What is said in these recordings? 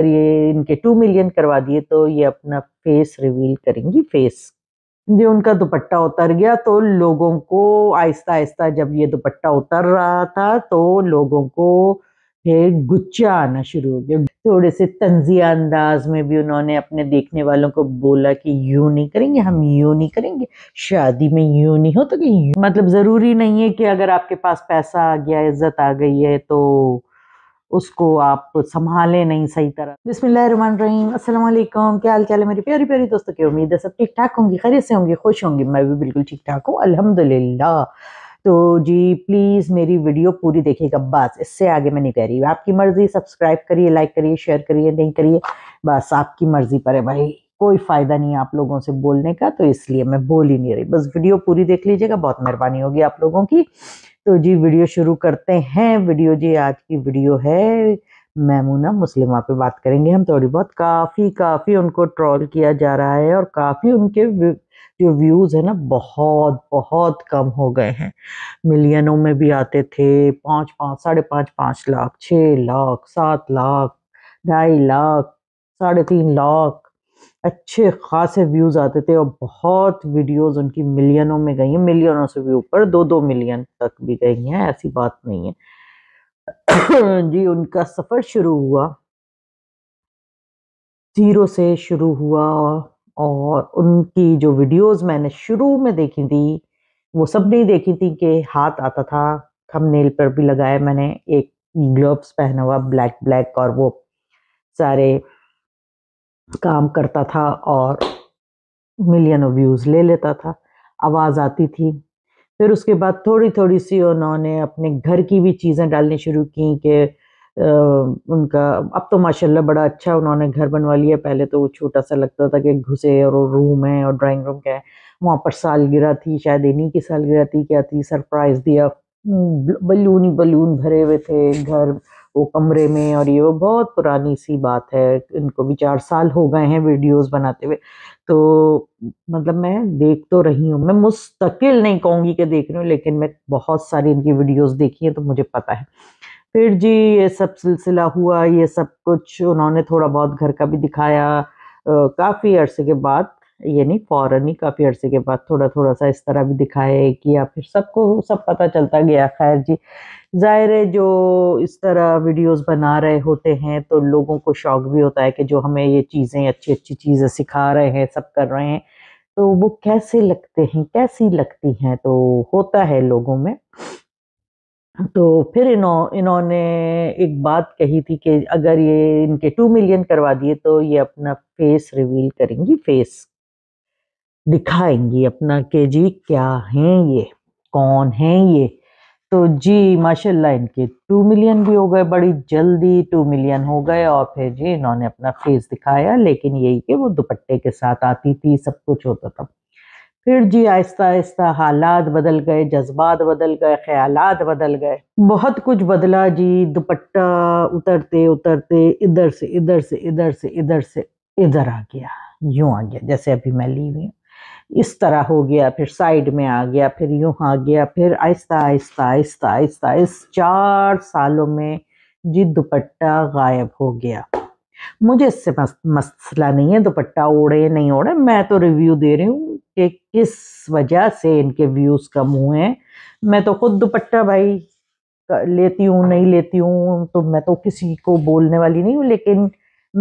अगर ये इनके टू मिलियन करवा दिए तो ये अपना फेस रिवील करेंगी फेस जो उनका दुपट्टा उतर गया तो लोगों को आहिस्ता आहिस्ता जब ये दुपट्टा उतर रहा था तो लोगों को फिर गुच्चा आना शुरू हो गया थोड़े से तंजिया अंदाज में भी उन्होंने अपने देखने वालों को बोला कि यूं नहीं करेंगे हम यूं नहीं करेंगे शादी में यूं नहीं हो तो कि मतलब ज़रूरी नहीं है कि अगर आपके पास पैसा आ गया इज्जत आ गई है तो उसको आप संभालें नहीं सही तरह अस्सलाम वालेकुम क्या हाल चाल है मेरी प्यारी प्यारी दोस्तों की उम्मीद है सब ठीक ठाक होंगी खरीद से होंगी खुश होंगी मैं भी बिल्कुल ठीक ठाक हूँ अल्हम्दुलिल्लाह तो जी प्लीज़ मेरी वीडियो पूरी देखिएगा बस इससे आगे मैं नहीं कह रही आपकी मर्ज़ी सब्सक्राइब करिए लाइक करिए शेयर करिए नहीं करिए बस आपकी मर्ज़ी पर है भाई कोई फ़ायदा नहीं है आप लोगों से बोलने का तो इसलिए मैं बोल ही नहीं रही बस वीडियो पूरी देख लीजिएगा बहुत मेहरबानी होगी आप लोगों की तो जी वीडियो शुरू करते हैं वीडियो जी आज की वीडियो है मैमूना मुस्लिमा पे बात करेंगे हम थोड़ी तो बहुत काफ़ी काफ़ी उनको ट्रॉल किया जा रहा है और काफ़ी उनके जो व्यूज़ है ना बहुत बहुत कम हो गए हैं मिलियनों में भी आते थे पाँच पाँच साढ़े पाँच पाँच लाख छः लाख सात लाख ढाई लाख साढ़े तीन लाख अच्छे खासे व्यूज़ आते थे और बहुत वीडियोस उनकी मिलियनों में गई हैं मिलियनों से भी ऊपर दो दो मिलियन तक भी गई हैं ऐसी बात नहीं है जी उनका सफ़र शुरू हुआ जीरो से शुरू हुआ और उनकी जो वीडियोस मैंने शुरू में देखी थी वो सब नहीं देखी थी कि हाथ आता था थंबनेल पर भी लगाया मैंने एक ग्लव्स पहना हुआ ब्लैक ब्लैक और वो सारे काम करता था और मिलियन ऑफ व्यूज़ ले लेता था आवाज़ आती थी फिर उसके बाद थोड़ी थोड़ी सी उन्होंने अपने घर की भी चीज़ें डालनी शुरू की कि उनका अब तो माशाल्लाह बड़ा अच्छा उन्होंने घर बनवा लिया पहले तो वो छोटा सा लगता था कि घुसे और रूम है और ड्राइंग रूम क्या है वहाँ पर सालगिरह थी शायद इन्हीं की सालगिरह थी क्या थी सरप्राइज़ दिया हम्म, बलून बलून भरे हुए थे घर वो कमरे में और ये वो बहुत पुरानी सी बात है इनको भी चार साल हो गए हैं वीडियोस बनाते हुए तो मतलब मैं देख तो रही हूँ मैं मुस्तकिल नहीं कहूँगी कि देख रही हूँ लेकिन मैं बहुत सारी इनकी वीडियोस देखी हैं तो मुझे पता है फिर जी ये सब सिलसिला हुआ ये सब कुछ उन्होंने थोड़ा बहुत घर का भी दिखाया काफ़ी अरसे के बाद यानी फ़ौरन ही काफ़ी अरसे के बाद थोड़ा थोड़ा सा इस तरह भी दिखाया या फिर सबको सब पता चलता गया खैर जी ज़ाहिर है जो इस तरह वीडियोस बना रहे होते हैं तो लोगों को शौक़ भी होता है कि जो हमें ये चीज़ें अच्छी अच्छी चीज़ें सिखा रहे हैं सब कर रहे हैं तो वो कैसे लगते हैं कैसी लगती हैं तो होता है लोगों में तो फिर इन्हों इन्होंने एक बात कही थी कि अगर ये इनके टू मिलियन करवा दिए तो ये अपना फेस रिवील करेंगी फेस दिखाएंगी अपना के जी क्या हैं ये कौन हैं ये तो जी माशाल्लाह इनके टू मिलियन भी हो गए बड़ी जल्दी टू मिलियन हो गए और फिर जी इन्होंने अपना फेस दिखाया लेकिन यही कि वो दुपट्टे के साथ आती थी सब कुछ होता था फिर जी आहिस्ता आहिस्ता हालात बदल गए जज्बात बदल गए ख्यालात बदल गए बहुत कुछ बदला जी दुपट्टा उतरते उतरते इधर से इधर से इधर से इधर से इधर आ गया यूँ आ गया जैसे अभी मैं ली हुई इस तरह हो गया फिर साइड में आ गया फिर यूँ आ गया फिर आहिस्ता आहिस्ता आहिस्ता आहिस्ता इस चार सालों में जी दुपट्टा गायब हो गया मुझे इससे मसला नहीं है दुपट्टा ओढ़े नहीं ओढ़े मैं तो रिव्यू दे रही हूँ कि किस वजह से इनके व्यूज़ कम हुए हैं मैं तो खुद दुपट्टा भाई लेती हूँ नहीं लेती हूँ तो मैं तो किसी को बोलने वाली नहीं हूँ लेकिन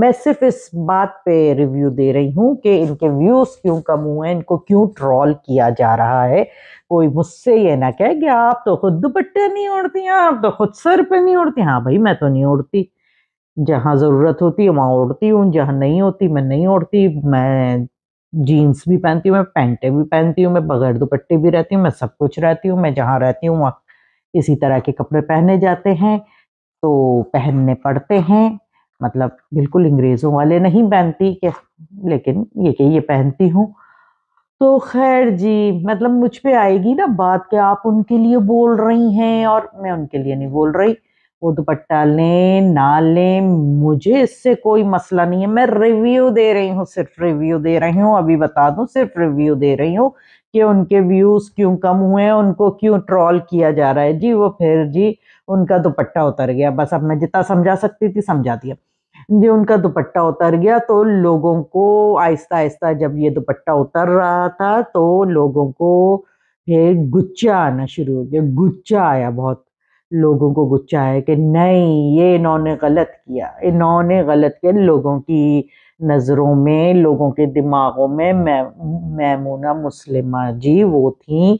मैं सिर्फ इस बात पे रिव्यू दे रही हूँ कि इनके व्यूज़ क्यों कम हुए हैं इनको क्यों ट्रॉल किया जा रहा है कोई मुझसे ये ना कहे कि आप तो खुद दुपट्टे नहीं उड़ती आप तो खुद सर पे नहीं उड़ती हाँ भाई मैं तो नहीं उड़ती जहाँ ज़रूरत होती है वहाँ उड़ती हूँ जहाँ नहीं होती मैं नहीं उड़ती मैं जीन्स भी पहनती हूँ मैं पैंटे भी पहनती हूँ मैं बगैर दुपट्टे भी रहती हूँ मैं सब कुछ रहती हूँ मैं जहाँ रहती हूँ वहाँ इसी तरह के कपड़े पहने जाते हैं तो पहनने पड़ते हैं मतलब बिल्कुल अंग्रेज़ों वाले नहीं पहनती कि लेकिन ये कि ये पहनती हूँ तो खैर जी मतलब मुझ पे आएगी ना बात कि आप उनके लिए बोल रही हैं और मैं उनके लिए नहीं बोल रही वो दुपट्टा लें ना लें मुझे इससे कोई मसला नहीं है मैं रिव्यू दे रही हूँ सिर्फ रिव्यू दे रही हूँ अभी बता दूँ सिर्फ रिव्यू दे रही हूँ कि उनके व्यूज़ क्यों कम हुए हैं उनको क्यों ट्रॉल किया जा रहा है जी वो फिर जी उनका दुपट्टा उतर गया बस अब मैं जितना समझा सकती थी समझा दिया ये उनका दुपट्टा उतर गया तो लोगों को आहिस्ता आहिस्ता जब ये दुपट्टा उतर रहा था तो लोगों को ये गुच्चा आना शुरू हो गया गुच्चा आया बहुत लोगों को गुच्चा आया कि नहीं ये इन्होंने गलत किया इन्होंने गलत किया लोगों की नज़रों में लोगों के दिमागों में मैमूना मुस्लिमा जी वो थी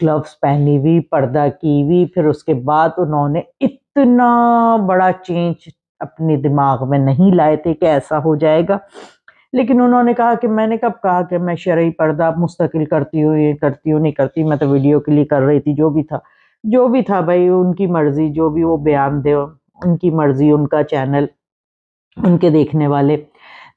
ग्लव्स पहनी हुई पर्दा की हुई फिर उसके बाद उन्होंने इतना बड़ा चेंज अपने दिमाग में नहीं लाए थे कि ऐसा हो जाएगा लेकिन उन्होंने कहा कि मैंने कब कहा कि मैं शरा पर्दा मुस्तकिल करती हूँ ये करती हूँ नहीं करती मैं तो वीडियो के लिए कर रही थी जो भी था जो भी था भाई उनकी मर्ज़ी जो भी वो बयान दे उनकी मर्ज़ी उनका चैनल उनके देखने वाले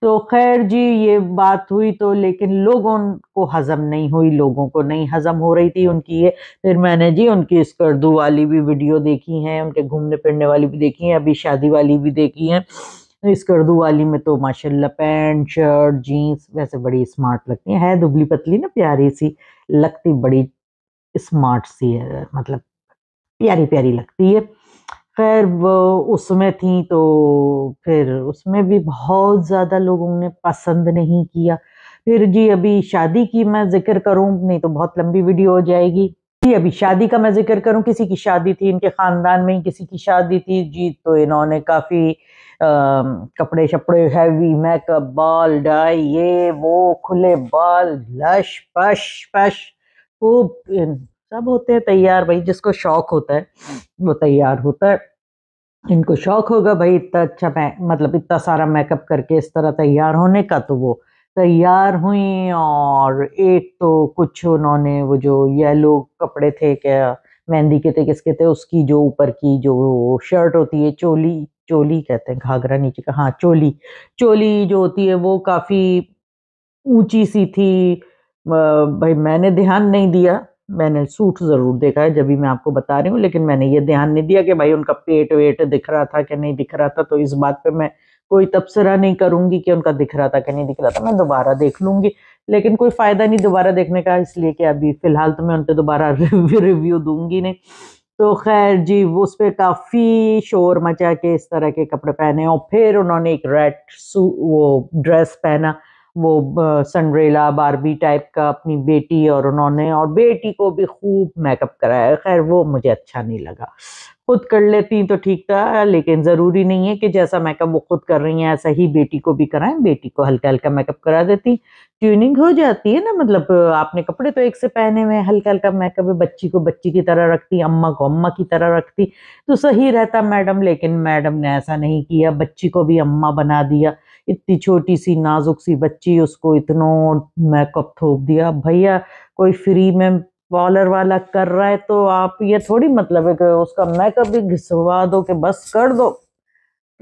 तो खैर जी ये बात हुई तो लेकिन लोगों को हज़म नहीं हुई लोगों को नहीं हज़म हो रही थी उनकी ये फिर मैंने जी उनकी इस स्कर्दू वाली भी वीडियो देखी है उनके घूमने फिरने वाली भी देखी है अभी शादी वाली भी देखी इस स्कर्दू वाली में तो माशाल्लाह पैंट शर्ट जीन्स वैसे बड़ी स्मार्ट लगती है दुबली पतली ना प्यारी सी लगती बड़ी स्मार्ट सी है मतलब प्यारी प्यारी लगती है खैर वो उसमें थी तो फिर उसमें भी बहुत ज़्यादा लोगों ने पसंद नहीं किया फिर जी अभी शादी की मैं जिक्र करूँ नहीं तो बहुत लंबी वीडियो हो जाएगी जी अभी शादी का मैं जिक्र करूँ किसी की शादी थी इनके ख़ानदान में ही किसी की शादी थी जी तो इन्होंने काफ़ी कपड़े शपड़े हैवी मेकअप बाल डाई ये वो खुले बाल लश पश पश खूब सब होते हैं तैयार भाई जिसको शौक होता है वो तैयार होता है इनको शौक होगा भाई इतना अच्छा मैं मतलब इतना सारा मेकअप करके इस तरह तैयार होने का तो वो तैयार हुई और एक तो कुछ उन्होंने वो जो येलो कपड़े थे क्या मेहंदी के थे किसके थे उसकी जो ऊपर की जो शर्ट होती है चोली चोली कहते हैं घाघरा नीचे का हाँ चोली चोली जो होती है वो काफ़ी ऊंची सी थी भाई मैंने ध्यान नहीं दिया मैंने सूट ज़रूर देखा है जब भी मैं आपको बता रही हूँ लेकिन मैंने ये ध्यान नहीं दिया कि भाई उनका पेट वेट दिख रहा था कि नहीं दिख रहा था तो इस बात पे मैं कोई तबसरा नहीं करूँगी कि उनका दिख रहा था कि नहीं दिख रहा था मैं दोबारा देख लूँगी लेकिन कोई फ़ायदा नहीं दोबारा देखने का इसलिए कि अभी फ़िलहाल तो मैं उन पर दोबारा रिव्यू दूँगी नहीं तो खैर जी वो उस पर काफ़ी शोर मचा के इस तरह के कपड़े पहने और फिर उन्होंने एक रेड सू वो ड्रेस पहना वो सनड्रेला बारबी टाइप का अपनी बेटी और उन्होंने और बेटी को भी खूब मेकअप कराया खैर वो मुझे अच्छा नहीं लगा खुद कर लेती तो ठीक था लेकिन ज़रूरी नहीं है कि जैसा मेकअप वो खुद कर रही हैं ऐसा ही बेटी को भी कराएं बेटी को हल्का हल्का मेकअप करा देती ट्यूनिंग हो जाती है ना मतलब आपने कपड़े तो एक से पहने हुए हल्का हल्का मेकअप है बच्ची को बच्ची की तरह रखती अम्मा को अम्मा की तरह रखती तो सही रहता मैडम लेकिन मैडम ने ऐसा नहीं किया बच्ची को भी अम्मा बना दिया इतनी छोटी सी नाजुक सी बच्ची उसको इतनों मेकअप थोप दिया भैया कोई फ्री में पॉलर वाला कर रहा है तो आप ये थोड़ी मतलब है कि उसका मेकअप भी घिसवा दो कि बस कर दो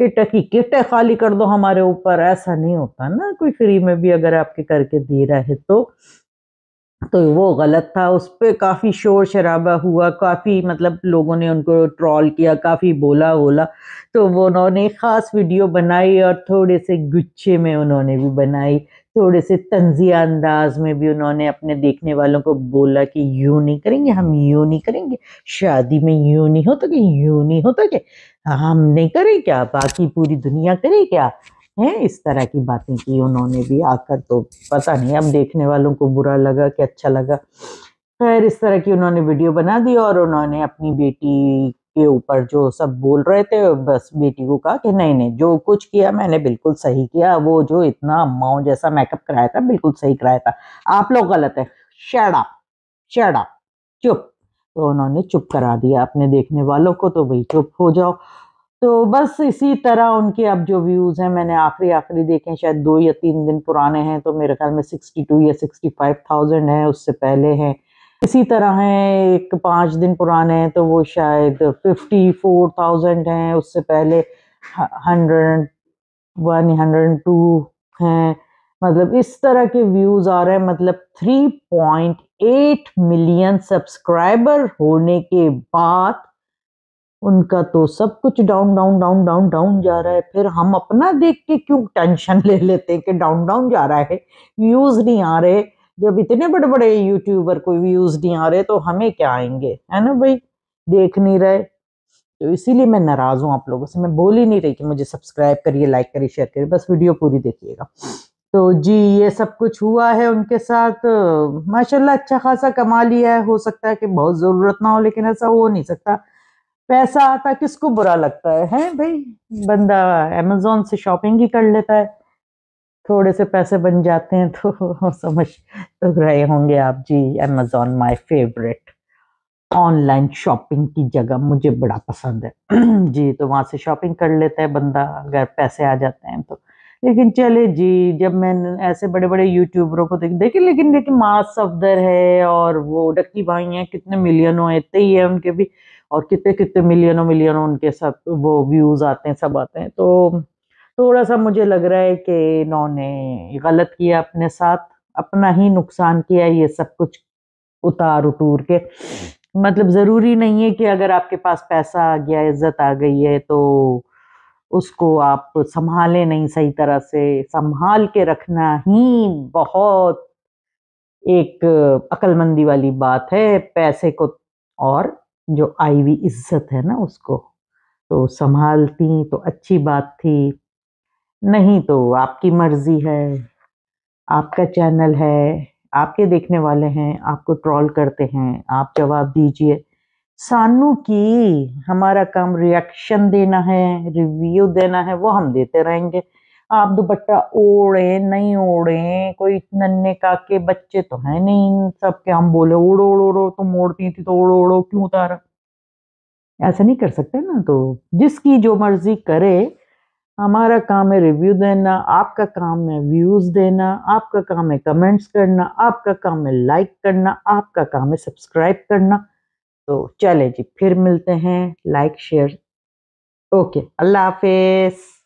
किट की किट खाली कर दो हमारे ऊपर ऐसा नहीं होता ना कोई फ्री में भी अगर आपके करके दे रहा है तो तो वो गलत था उस पर काफ़ी शोर शराबा हुआ काफ़ी मतलब लोगों ने उनको ट्रॉल किया काफ़ी बोला बोला तो वो उन्होंने ख़ास वीडियो बनाई और थोड़े से गुच्छे में उन्होंने भी बनाई थोड़े से तंजिया अंदाज में भी उन्होंने अपने देखने वालों को बोला कि यूँ नहीं करेंगे हम यूँ नहीं करेंगे शादी में यूँ नहीं होता तो कि यूँ नहीं होता तो कि हम नहीं करें क्या बाकी पूरी दुनिया करे क्या हैं इस तरह की बातें की उन्होंने भी आकर तो पता नहीं अब देखने वालों को बुरा लगा कि अच्छा लगा खैर इस तरह की उन्होंने वीडियो बना दी और उन्होंने अपनी बेटी के ऊपर जो सब बोल रहे थे बस बेटी को कहा कि नहीं नहीं जो कुछ किया मैंने बिल्कुल सही किया वो जो इतना माओ जैसा मेकअप कराया था बिल्कुल सही कराया था आप लोग गलत है शड़ा शड़ा चुप तो उन्होंने चुप करा दिया अपने देखने वालों को तो भाई चुप हो जाओ तो बस इसी तरह उनके अब जो व्यूज़ हैं मैंने आखिरी आखिरी देखे शायद दो या तीन दिन पुराने हैं तो मेरे ख्याल में सिक्सटी टू या सिक्सटी फाइव थाउजेंड हैं उससे पहले हैं इसी तरह हैं एक पाँच दिन पुराने हैं तो वो शायद फिफ्टी फोर थाउजेंड हैं उससे पहले हंड्रेड वन हंड्रेड टू हैं मतलब इस तरह के व्यूज़ आ रहे हैं मतलब three point eight million subscriber होने के बाद उनका तो सब कुछ down down down down down जा रहा है फिर हम अपना देख के क्यों टेंशन ले लेते हैं कि डाउन डाउन जा रहा है व्यूज़ नहीं आ रहे जब इतने बड़े बड़े यूट्यूबर को व्यूज़ नहीं आ रहे तो हमें क्या आएंगे है ना भाई देख नहीं रहे तो इसीलिए मैं नाराज़ हूँ आप लोगों से मैं बोल ही नहीं रही कि मुझे सब्सक्राइब करिए लाइक करिए शेयर करिए बस वीडियो पूरी देखिएगा तो जी ये सब कुछ हुआ है उनके साथ माशाल्लाह अच्छा खासा कमा लिया है हो सकता है कि बहुत ज़रूरत ना हो लेकिन ऐसा हो नहीं सकता पैसा आता किसको बुरा लगता है हैं भाई बंदा अमेजोन से शॉपिंग ही कर लेता है थोड़े से पैसे बन जाते हैं तो समझ तो रहे होंगे आप जी Amazon my favourite online shopping की जगह मुझे बड़ा पसंद है जी तो वहाँ से शॉपिंग कर लेता है बंदा अगर पैसे आ जाते हैं तो लेकिन चले जी जब मैंने ऐसे बड़े बड़े यूट्यूबरों को देख देखे लेकिन देखिए मास सफदर है और वो डक्की भाई हैं कितने मिलियन हो इतने ही है उनके भी और कितने कितने मिलियनों मिलियनों उनके सब वो व्यूज़ आते हैं सब आते हैं तो थोड़ा सा मुझे लग रहा है कि इन्होंने गलत किया अपने साथ अपना ही नुकसान किया ये सब कुछ उतार उतूर के मतलब ज़रूरी नहीं है कि अगर आपके पास पैसा आ गया इज्जत आ गई है तो उसको आप संभालें नहीं सही तरह से संभाल के रखना ही बहुत एक अक्लमंदी वाली बात है पैसे को और जो आई हुई इज्जत है ना उसको तो संभालती तो अच्छी बात थी नहीं तो आपकी मर्जी है आपका चैनल है आपके देखने वाले हैं आपको ट्रॉल करते हैं आप जवाब दीजिए सानू की हमारा काम रिएक्शन देना है रिव्यू देना है वो हम देते रहेंगे आप दुपट्टा ओढ़े नहीं ओढ़े कोई नन्हे काके बच्चे तो है नहीं इन सब के हम बोले ओढ़ो ओढ़ो ओढ़ो तुम ओढ़ती थी तो ओढ़ो ओढ़ो क्यों उतारा ऐसा नहीं कर सकते ना तो जिसकी जो मर्जी करे हमारा काम है रिव्यू देना आपका काम है व्यूज़ देना आपका काम है कमेंट्स करना आपका काम है लाइक करना आपका काम है सब्सक्राइब करना तो चले जी फिर मिलते हैं लाइक शेयर ओके अल्लाह हाफिज़